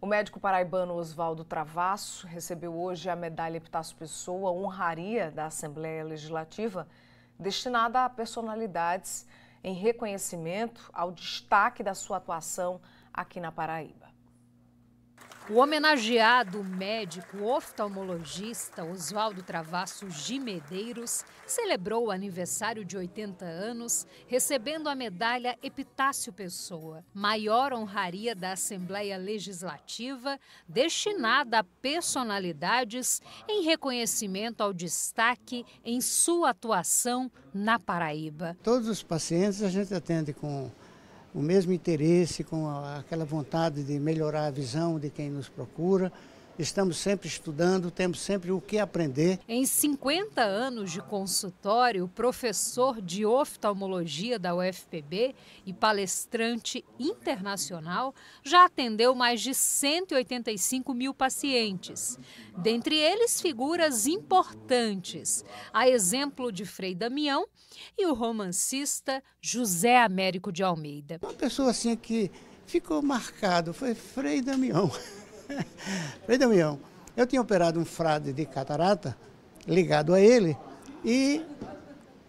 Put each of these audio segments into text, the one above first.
O médico paraibano Oswaldo Travasso recebeu hoje a medalha Epitácio Pessoa, honraria da Assembleia Legislativa, destinada a personalidades em reconhecimento ao destaque da sua atuação aqui na Paraíba. O homenageado médico oftalmologista Oswaldo Travasso de Medeiros celebrou o aniversário de 80 anos, recebendo a medalha Epitácio Pessoa, maior honraria da Assembleia Legislativa, destinada a personalidades em reconhecimento ao destaque em sua atuação na Paraíba. Todos os pacientes a gente atende com o mesmo interesse, com aquela vontade de melhorar a visão de quem nos procura estamos sempre estudando, temos sempre o que aprender. Em 50 anos de consultório, o professor de oftalmologia da UFPB e palestrante internacional já atendeu mais de 185 mil pacientes. Dentre eles, figuras importantes, a exemplo de Frei Damião e o romancista José Américo de Almeida. Uma pessoa assim que ficou marcado foi Frei Damião. Frei Damião, eu tinha operado um frade de catarata ligado a ele e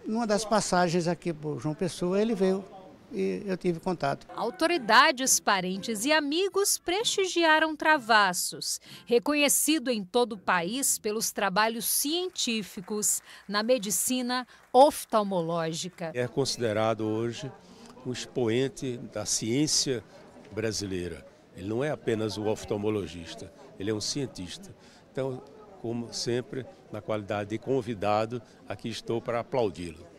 numa das passagens aqui por João Pessoa ele veio e eu tive contato. Autoridades, parentes e amigos prestigiaram Travassos, reconhecido em todo o país pelos trabalhos científicos na medicina oftalmológica. É considerado hoje um expoente da ciência brasileira. Ele não é apenas o oftalmologista, ele é um cientista. Então, como sempre, na qualidade de convidado, aqui estou para aplaudi-lo.